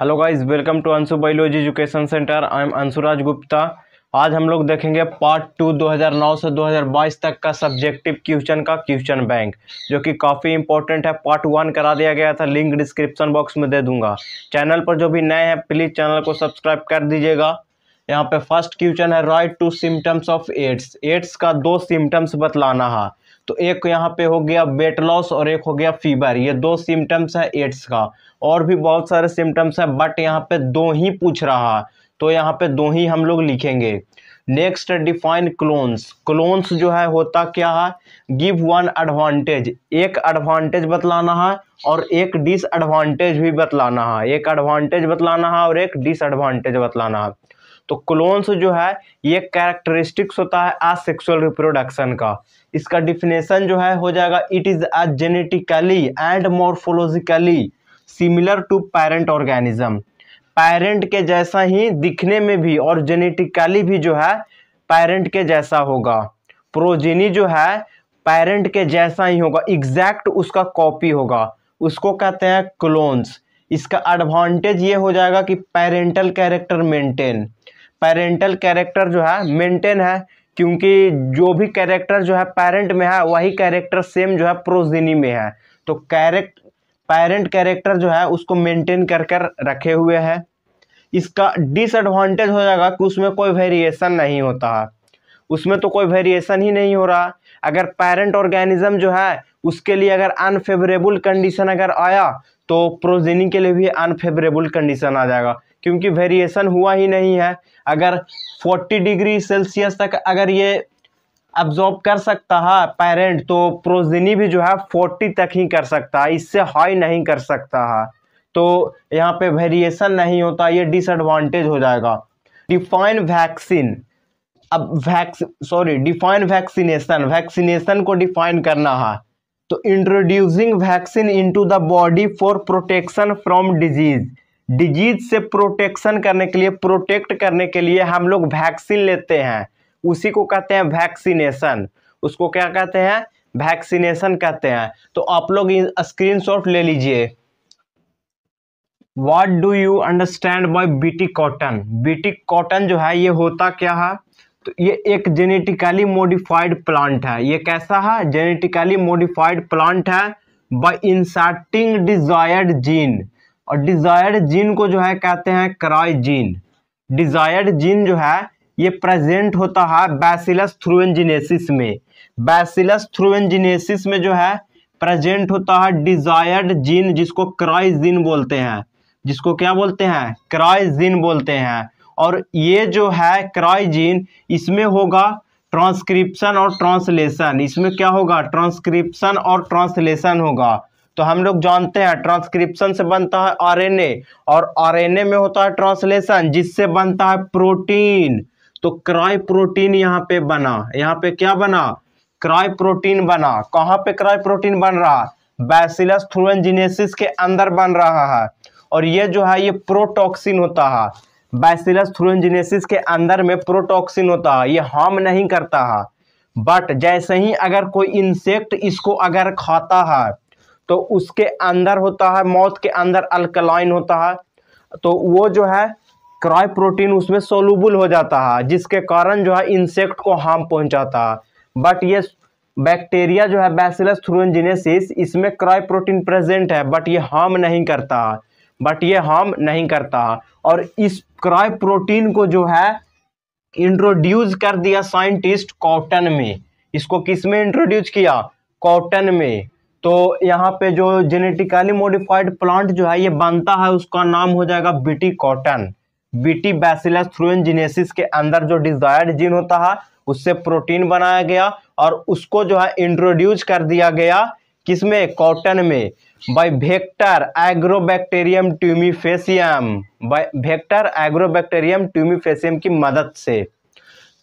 hello guys welcome to Anshu biology education centre I am Anshuraj Gupta आज हम लोग देखेंगे पार्ट टू 2009 से 2022 तक का सब्जेक्टिव क्वेश्चन का क्वेश्चन बैंक जो कि काफ़ी इंपॉर्टेंट है पार्ट वन करा दिया गया था लिंक डिस्क्रिप्शन बॉक्स में दे दूंगा चैनल पर जो भी नए हैं प्लीज़ चैनल को सब्सक्राइब कर दीजिएगा यहाँ पे फर्स्ट क्वेश्चन है write two symptoms of AIDS AIDS का दो सिम्टम्स बतलाना है तो एक यहाँ पे हो गया वेट लॉस और एक हो गया फीवर ये दो सिम्टम्स है एड्स का और भी बहुत सारे सिम्टम्स हैं बट यहाँ पे दो ही पूछ रहा तो यहाँ पे दो ही हम लोग लिखेंगे नेक्स्ट डिफाइन क्लोन्स क्लोन्स जो है होता क्या है गिव वन एडवांटेज एक एडवांटेज बतलाना है और एक डिसएडवांटेज भी बतलाना है एक एडवांटेज बतलाना है और एक डिसएडवांटेज बतलाना है तो क्लोन्स जो है ये कैरेक्टरिस्टिक्स होता है आ सेक्सुअल रिप्रोडक्शन का इसका डिफिनेशन जो है हो जाएगा it is ah genetically and morphologically similar to parent organism parent के जैसा ही दिखने में भी और जेनेटिकली भी जो है पेरेंट के जैसा होगा प्रोजेनी जो है पेरेंट के जैसा ही होगा एग्जैक्ट उसका कॉपी होगा उसको कहते हैं क्लोन्स इसका एडवांटेज ये हो जाएगा कि parental character maintain parental character जो है मेंटेन है क्योंकि जो भी कैरेक्टर जो है पेरेंट में है वही कैरेक्टर सेम जो है प्रोजिनी में है तो कैरेक्ट पेरेंट कैरेक्टर जो है उसको मेंटेन कर कर रखे हुए हैं इसका डिसएडवांटेज हो जाएगा कि उसमें कोई वेरिएशन नहीं होता है उसमें तो कोई वेरिएशन ही नहीं हो रहा अगर पेरेंट ऑर्गेनिज्म जो है उसके लिए अगर अनफेवरेबल कंडीशन अगर आया तो प्रोजिनी के लिए भी अनफेवरेबल कंडीशन आ जाएगा क्योंकि वेरिएशन हुआ ही नहीं है अगर 40 डिग्री सेल्सियस तक अगर ये अब्जॉर्ब कर सकता है पेरेंट तो प्रोजिनी भी जो है 40 तक ही कर सकता है इससे हाई नहीं कर सकता है तो यहाँ पे वेरिएशन नहीं होता ये डिसएडवांटेज हो जाएगा डिफाइन वैक्सीन अब vax sorry define vaccination vaccination को डिफाइन करना है तो introducing vaccine into the body for protection from disease disease से प्रोटेक्शन करने के लिए प्रोटेक्ट करने के लिए हम लोग वैक्सीन लेते हैं उसी को कहते हैं वैक्सीनेशन उसको क्या कहते हैं वैक्सीनेशन कहते हैं तो आप लोग स्क्रीनशॉट ले लीजिए what do you understand by BT cotton BT cotton जो है ये होता क्या है तो ये एक जेनेटिकली मोडिफाइड प्लांट है ये कैसा है जेनेटिकली मोडिफाइड प्लांट है बाई इंसर्टिंग डिजायर्ड जीन और डिज़ायर्ड जीन को जो है कहते हैं क्राई जीन डिज़ायर्ड जीन जो है ये प्रेजेंट होता है बैसिलस थ्रू एंजिनेसिस में बैसिलस थ्रू एंजिनेसिस में जो है प्रेजेंट होता है डिज़ायर्ड जीन जिसको क्राई जीन बोलते हैं जिसको क्या बोलते हैं क्राई जीन बोलते हैं और ये जो है क्राई जीन इसमें होगा ट्रांसक्रिप्शन और ट्रांसलेशन इसमें क्या होगा ट्रांसक्रिप्शन और ट्रांसलेशन होगा तो हम लोग जानते हैं ट्रांसक्रिप्शन से बनता है आरएनए और आरएनए में होता है ट्रांसलेशन जिससे बनता है प्रोटीन तो क्राई प्रोटीन यहाँ पे बना यहाँ पे क्या बना क्राई प्रोटीन बना कहाँ पे क्राई प्रोटीन बन रहा बैसिलस थ्रुएंजिनेसिस के अंदर बन रहा है और ये जो है ये प्रोटॉक्सिन होता है बैसिलस थ्रुएंजिनेसिस के अंदर में प्रोटॉक्सिन होता है ये हार्म नहीं करता है बट जैसे ही अगर कोई इंसेक्ट इसको अगर खाता है तो उसके अंदर होता है मौत के अंदर अल्कलाइन होता है तो वो जो है क्राई प्रोटीन उसमें सोलूबुल हो जाता है जिसके कारण जो है इंसेक्ट को हार्म पहुंचाता है बट ये बैक्टीरिया जो है बैसिलस थ्रोजिनेसिस इसमें क्राई प्रोटीन प्रेजेंट है बट ये हार्म नहीं करता बट ये हार्म नहीं करता और इस क्राई प्रोटीन को जो है इंट्रोड्यूस कर दिया साइंटिस्ट कॉटन में इसको किस में इंट्रोड्यूस किया कॉटन में तो यहाँ पे जो जेनेटिकली मॉडिफाइड प्लांट जो है ये बनता है उसका नाम हो जाएगा BT cotton BT Bacillus thuringiensis के अंदर जो डिजायर्ड जीन होता है उससे प्रोटीन बनाया गया और उसको जो है इंट्रोड्यूस कर दिया गया किसमें कॉटन में by vector Agrobacterium tumefaciens by vector Agrobacterium tumefaciens की मदद से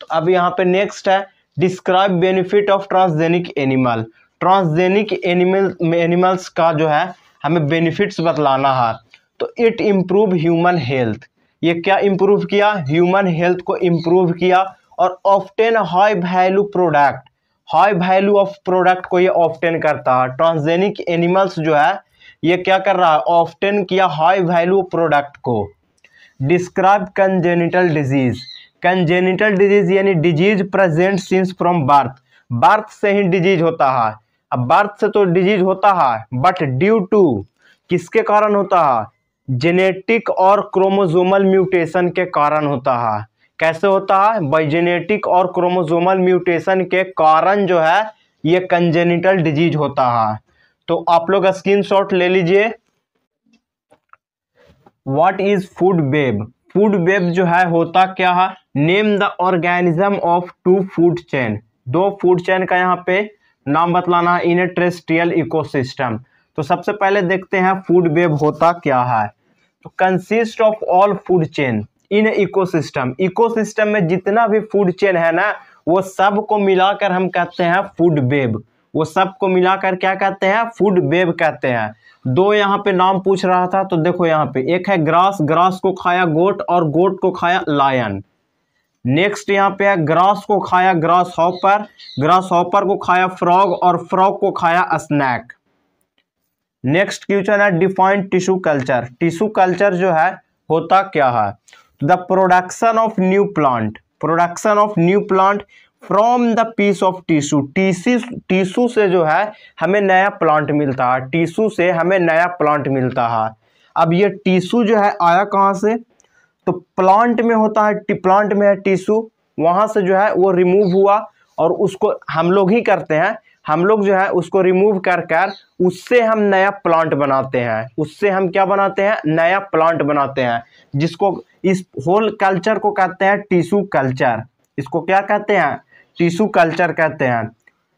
तो अब यहाँ पे नेक्स्ट है describe benefit of transgenic animal transgenic animal animals का जो है हमें बेनिफिट्स बतलाना है तो इट इम्प्रूव ह्यूमन हेल्थ ये क्या इम्प्रूव किया ह्यूमन हेल्थ को इम्प्रूव किया और obtain high value product high value of product को ये ऑफ्टेन करता है ट्रांसजेनिक एनिमल्स जो है ये क्या कर रहा है ऑफ्टेन किया हाई वैल्यू प्रोडक्ट को describe congenital disease congenital disease यानी disease present since from birth birth से ही डिजीज होता है अब बर्थ से तो डिजीज होता है बट ड्यू टू किसके कारण होता है जेनेटिक और क्रोमोजोमल म्यूटेशन के कारण होता है कैसे होता है बाई जेनेटिक और क्रोमोजोमल म्यूटेशन के कारण जो है ये कंजेनिटल डिजीज होता है तो आप लोग शॉट ले लीजिए what is food web food web जो है होता क्या है name the organism of two food chain दो फूड चेन का यहाँ पे नाम बतलाना इन ए इकोसिस्टम तो सबसे पहले देखते हैं फूड वेब होता क्या है तो consist of all food chain in ecosystem ecosystem में जितना भी फूड चेन है ना वो सब को मिलाकर हम कहते हैं फूड वेब वो सब को मिलाकर क्या कहते हैं फूड वेब कहते हैं दो यहाँ पे नाम पूछ रहा था तो देखो यहाँ पे एक है ग्रास ग्रास को खाया गोट और गोट को खाया लायन नेक्स्ट यहाँ पे है ग्रास को खाया ग्रास हॉपर ग्रास हॉपर को खाया फ्रॉग और फ्रॉग को खाया स्नैक नेक्स्ट क्वेश्चन है defined tissue culture tissue culture जो है होता क्या है the production of new plant production of new plant from the piece of tissue TC tissue से जो है हमें नया प्लांट मिलता है टिश्यू से हमें नया प्लांट मिलता है अब ये टिश्यू जो है आया कहाँ से तो प्लांट में होता है प्लांट में है टिश्यू वहाँ से जो है वो रिमूव हुआ और उसको हम लोग ही करते हैं हम लोग जो है उसको रिमूव कर कर उससे हम नया प्लांट बनाते हैं उससे हम क्या बनाते हैं नया प्लांट बनाते हैं जिसको इस होल कल्चर को कहते हैं टिशू कल्चर इसको क्या कहते हैं टिशू कल्चर कहते हैं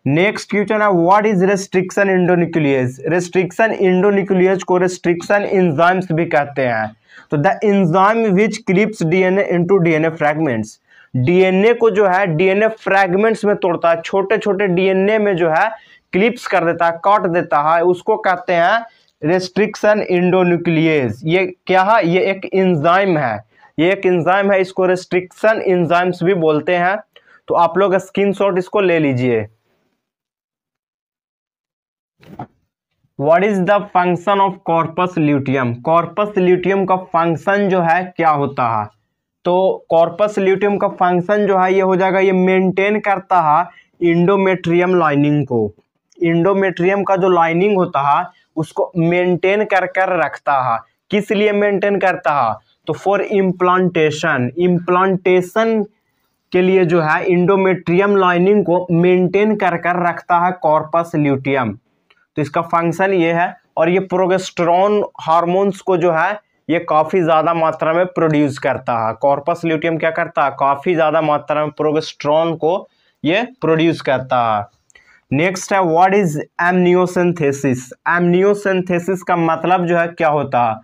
नेक्स्ट क्वेश्चन है what is restriction endonuclease restriction endonuclease को रेस्ट्रिक्शन इंजाइम्स भी कहते हैं तो the enzyme which clips DNA into DNA fragments DNA को जो है डीएनए फ्रैगमेंट्स में तोड़ता है छोटे छोटे डीएनए में जो है क्लिप्स कर देता है काट देता है उसको कहते हैं रेस्ट्रिक्शन इंडोन्यूक्लियस ये क्या है ये एक इंजाइम है ये एक इंजाइम है इसको रेस्ट्रिक्शन इंजाइम्स भी बोलते हैं तो आप लोग स्क्रीनशॉट इसको ले लीजिए what is the function of corpus luteum corpus luteum का फंक्शन जो है क्या होता है तो कॉर्पस ल्यूटियम का फंक्शन जो है ये हो जाएगा ये मेंटेन करता है इंडोमेट्रियम लाइनिंग को इंडोमेट्रियम का जो लाइनिंग होता है उसको मेंटेन कर कर रखता है किस लिए मेंटेन करता है तो फॉर इम्प्लांटेशन इम्प्लांटेशन के लिए जो है इंडोमेट्रियम लाइनिंग को मेंटेन कर कर रखता है कॉर्पस ल्यूटियम तो इसका फंक्शन ये है और ये प्रोगेस्ट्रॉन हार्मोन्स को जो है ये काफ़ी ज़्यादा मात्रा में प्रोड्यूस करता है कॉर्पस ल्यूटियम क्या करता है काफ़ी ज़्यादा मात्रा में प्रोगेस्ट्रॉन को ये प्रोड्यूस करता है नेक्स्ट है व्हाट इज एमनियोसेंथेसिस एमनियोसेंथेसिस का मतलब जो है क्या होता है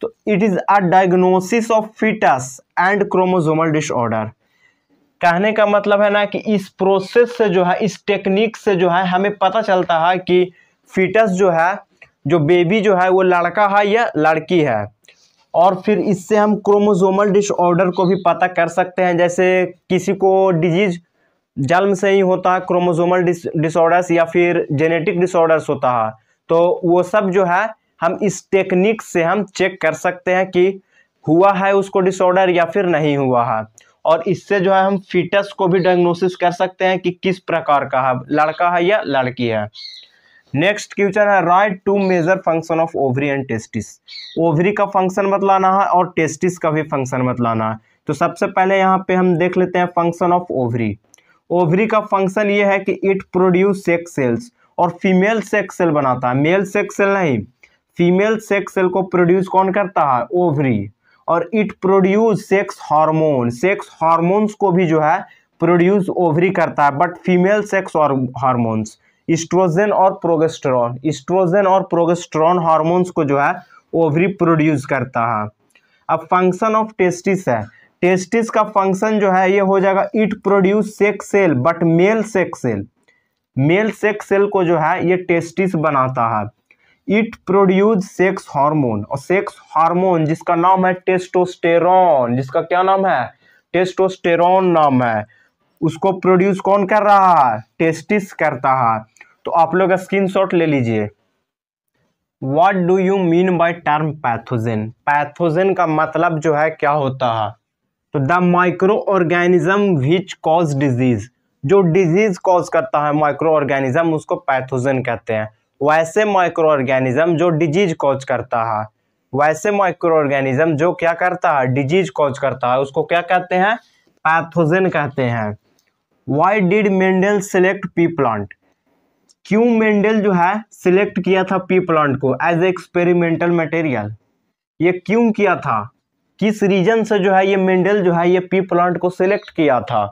तो it is a diagnosis of foetus and chromosomal disorder कहने का मतलब है ना कि इस प्रोसेस से जो है इस टेक्निक से जो है हमें पता चलता है कि फीटस जो है जो बेबी जो है वो लड़का है या लड़की है और फिर इससे हम क्रोमोजोमल डिसऑर्डर को भी पता कर सकते हैं जैसे किसी को डिजीज जन्म से ही होता है क्रोमोजोमल डिसऑर्डर्स या फिर जेनेटिक डिसऑर्डर्स होता है तो वो सब जो है हम इस टेक्निक से हम चेक कर सकते हैं कि हुआ है उसको डिसऑर्डर या फिर नहीं हुआ है और इससे जो है हम फीटस को भी डायग्नोसिस कर सकते हैं कि किस प्रकार का है लड़का है या लड़की है नेक्स्ट क्वेश्चन है write two major function of ovary and testis ovary का फंक्शन बतलाना है और टेस्टिस का भी फंक्शन बतलाना है तो सबसे पहले यहाँ पे हम देख लेते हैं फंक्शन ऑफ ओवरी ओवरी का फंक्शन ये है कि इट प्रोड्यूस सेक्स सेल्स और फीमेल सेक्स सेल बनाता है मेल सेक्स सेल नहीं फीमेल सेक्स सेल को प्रोड्यूस कौन करता है ओवरी और it produce sex hormone sex hormones को भी जो है प्रोड्यूस ओवरी करता है बट फीमेल सेक्स और हार्मोन्स इस्ट्रोजन और प्रोगेस्ट्रॉन इस्ट्रोजन और प्रोगेस्ट्रॉन हार्मोन्स को जो है ओवरी प्रोड्यूस करता है अब फंक्शन ऑफ टेस्टिस है टेस्टिस का फंक्शन जो है ये हो जाएगा it produce sex cell but male sex cell male sex cell को जो है ये टेस्टिस बनाता है इट प्रोड्यूस सेक्स हार्मोन और सेक्स हार्मोन जिसका नाम है टेस्टोस्टेरॉन जिसका क्या नाम है टेस्टोस्टेरॉन नाम है उसको प्रोड्यूस कौन कर रहा है टेस्टिस करता है तो आप लोग स्क्रीनशॉट ले लीजिए what do you mean by term pathogen pathogen का मतलब जो है क्या होता है तो the microorganism which cause disease जो डिजीज कॉज करता है माइक्रो ऑर्गेनिज्म उसको पैथोजन कहते हैं वैसे माइक्रो ऑर्गेनिज्म जो डिजीज कॉज करता है वैसे माइक्रो ऑर्गेनिज्म जो क्या करता है डिजीज कॉज करता है उसको क्या कहते हैं पैथोजन कहते हैं why did Mendel select pea plant क्यों मेंडल जो है सिलेक्ट किया था पी प्लांट को एज एक्सपेरिमेंटल मटेरियल ये क्यों किया था किस रीजन से जो है ये मेंडल जो है ये पी प्लांट को सिलेक्ट किया था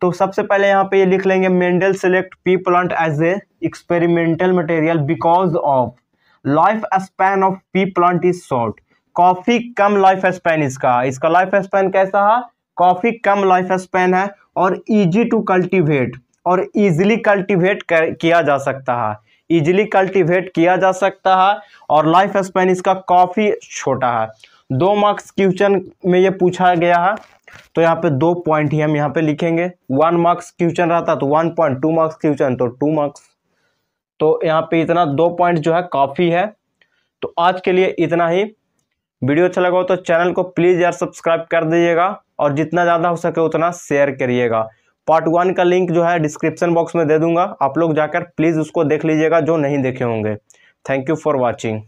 तो सबसे पहले यहाँ पे ये लिख लेंगे Mendel select pea plant as a experimental material because of life span of pea plant is short कॉफी कम लाइफ स्पैन इसका इसका लाइफ स्पैन कैसा है कॉफी कम लाइफ स्पैन है और इजी टू कल्टीवेट और इजिली कल्टिवेट किया जा सकता है इजिली कल्टीवेट किया जा सकता है और लाइफ स्पेन इसका काफ़ी छोटा है दो मार्क्स क्वेश्चन में ये पूछा गया है तो यहाँ पे दो पॉइंट ही हम यहाँ पे लिखेंगे वन मार्क्स क्वेश्चन रहता तो one point two marks question तो टू मार्क्स तो यहाँ पे इतना दो पॉइंट जो है काफ़ी है तो आज के लिए इतना ही वीडियो अच्छा लगा हो तो चैनल को प्लीज़ यार सब्सक्राइब कर दीजिएगा और जितना ज़्यादा हो सके उतना शेयर करिएगा पार्ट वन का लिंक जो है डिस्क्रिप्शन बॉक्स में दे दूंगा आप लोग जाकर प्लीज़ उसको देख लीजिएगा जो नहीं देखे होंगे थैंक यू फॉर वॉचिंग